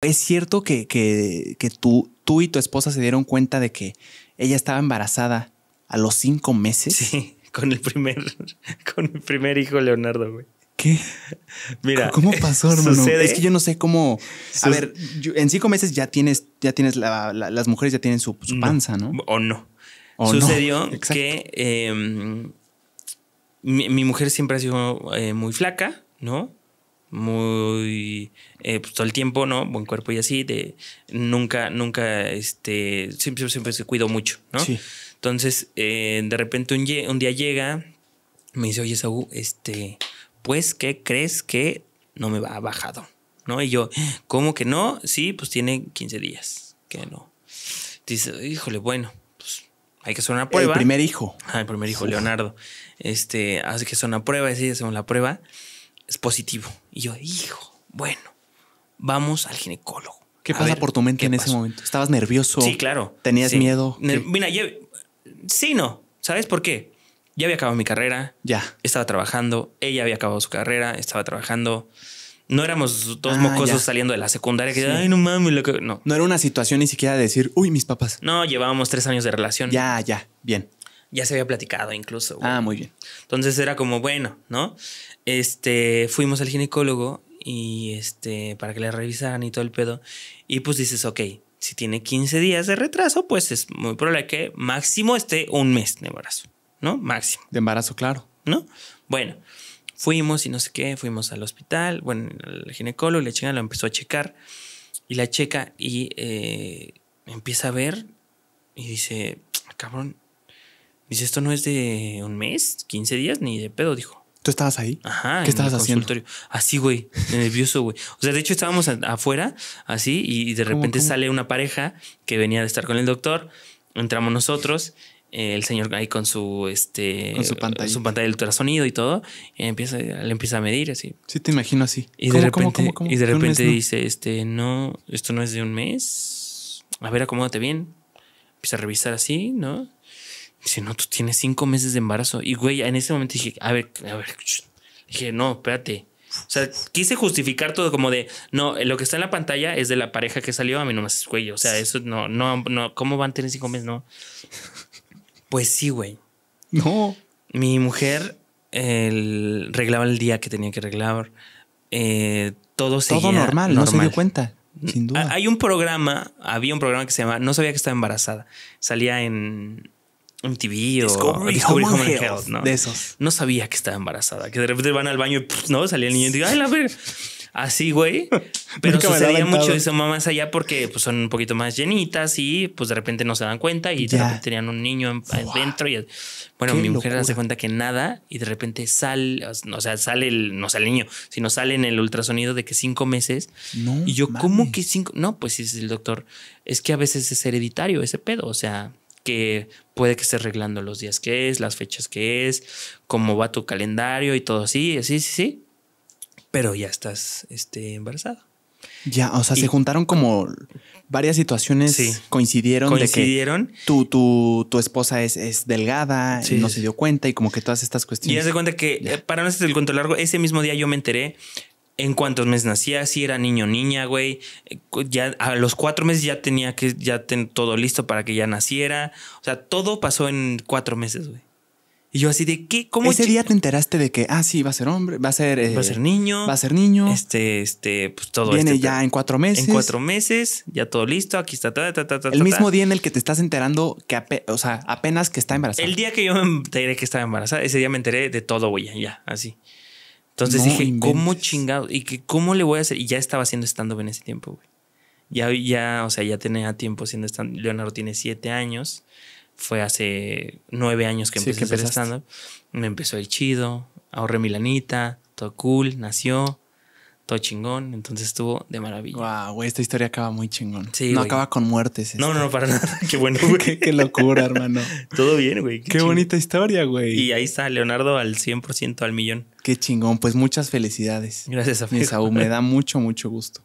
¿Es cierto que, tú, y tu esposa se dieron cuenta de que ella estaba embarazada a los cinco meses? Sí, con el primer, con mi primer hijo Leonardo, güey. ¿Qué? Mira. ¿Cómo pasó, hermano? Sucede, es que yo no sé cómo. A ver, en cinco meses ya tienes, ya tienes las mujeres ya tienen su, panza, ¿no? O no. Sucedió que em, mi, mujer siempre ha sido eh, muy flaca, ¿no? muy eh, pues, todo el tiempo, ¿no? Buen cuerpo y así, de nunca, nunca, este, siempre, siempre se cuido mucho, ¿no? Entonces, eh, de repente un, un, día llega, me dice, oye, Saúl, este, pues, ¿qué crees que no me va bajado? ¿No? Y yo, ¿cómo que no? Sí, pues tiene 15 días que no. Dice, híjole, bueno, pues hay que hacer una prueba. El primer hijo. Ah, el primer hijo, Leonardo. Este, hace que son una prueba, sí, hacemos la prueba es positivo. Y yo, hijo, bueno, vamos al ginecólogo. ¿Qué pasa por tu mente en ese momento? ¿Estabas nervioso? Sí, claro. ¿Tenías miedo? Mira, sí, no. ¿Sabes por qué? Ya había acabado mi carrera. Ya. Estaba trabajando. Ella había acabado su carrera. Estaba trabajando. No éramos dos ah, mocosos saliendo de la secundaria no No. No era una situación ni siquiera de decir, uy, mis papás. No, llevábamos tres años de relación. Ya, ya. Bien ya se había platicado incluso. Ah, muy bien. Entonces era como, bueno, ¿no? Este, fuimos al ginecólogo y este, para que le revisaran y todo el pedo. Y pues dices, ok, si tiene 15 días de retraso, pues es muy probable que máximo esté un mes de embarazo, ¿no? Máximo. De embarazo, claro. ¿No? Bueno, fuimos y no sé qué, fuimos al hospital, bueno, El ginecólogo, la chica lo empezó a checar y la checa y eh, empieza a ver y dice, ah, cabrón, Dice, esto no es de un mes, 15 días, ni de pedo, dijo. ¿Tú estabas ahí? Ajá. ¿Qué estabas haciendo? Así, güey, nervioso, güey. O sea, de hecho estábamos afuera, así, y de repente sale una pareja que venía de estar con el doctor. Entramos nosotros, eh, el señor ahí con su, este, su pantalla, su pantalla de ultrasonido y todo, y empieza, le empieza a medir así. Sí, te imagino así. Y de repente, Y de repente dice, este, no, esto no es de un mes. A ver, acomódate bien. Empieza a revisar así, ¿no? Dice, no, tú tienes cinco meses de embarazo. Y güey, en ese momento dije, a ver, a ver. Dije, no, espérate. O sea, quise justificar todo como de, no, lo que está en la pantalla es de la pareja que salió a mí nomás, güey. O sea, eso no, no, no, ¿cómo van a tener cinco meses? No. Pues sí, güey. No. Mi mujer el, reglaba el día que tenía que reglar. Eh, todo seguía Todo normal, normal, no se dio cuenta. Mm, sin duda. Hay un programa, había un programa que se llama No sabía que estaba embarazada. Salía en, un TV o Discovery Home, ¿no? De esos. No sabía que estaba embarazada, que de repente van al baño y no salía el niño y digo, ay, la verga. Así, güey. Pero sucedía mucho eso más allá porque pues, son un poquito más llenitas y pues de repente no se dan cuenta y tenían un niño adentro. Y, bueno, mi mujer se hace cuenta que nada y de repente sale, o sea, sale el, no sale el niño, sino sale en el ultrasonido de que cinco meses. y yo, ¿cómo que cinco? No, pues es el doctor. Es que a veces es hereditario ese pedo, o sea que puede que esté arreglando los días que es, las fechas que es, cómo va tu calendario y todo así, sí, sí, sí. Pero ya estás este, embarazada. Ya, o sea, se juntaron como varias situaciones coincidieron. Coincidieron. tu, esposa es, delgada, no se dio cuenta y como que todas estas cuestiones. Y ya se cuenta que, eh, para no hacer el cuento largo, ese mismo día yo me enteré en cuántos meses nacía, si era niño o niña, güey. Ya a los cuatro meses ya tenía que, ya ten todo listo para que ya naciera. O sea, todo pasó en cuatro meses, güey. Y yo así de qué, cómo ese día te enteraste de que ah sí va a ser hombre, va a ser eh, va a ser niño, va a ser niño, este este pues todo viene este ya en cuatro meses, en cuatro meses ya todo listo, aquí está ta, ta, el mismo día en el que te estás enterando que o sea apenas que está embarazada. El día que yo me enteré que estaba embarazada, ese día me enteré de todo güey ya así. Entonces dije, ¿cómo chingado? ¿Y que, cómo le voy a hacer? Y ya estaba haciendo stand-up en ese tiempo, güey. Ya, ya, o sea, ya tenía tiempo haciendo stand-up. Leonardo tiene siete años. Fue hace nueve años que empecé a hacer stand-up. Me empezó el chido. Ahorré Milanita. Todo cool. Nació todo chingón, entonces estuvo de maravilla. Wow, güey, esta historia acaba muy chingón. no acaba con muertes. No, no, no, para nada. Qué bueno, qué, locura, hermano. todo bien, güey. Qué, bonita historia, güey. Y ahí está Leonardo al 100%, al millón. Qué chingón, pues muchas felicidades. Gracias, a ti. me da mucho, mucho gusto.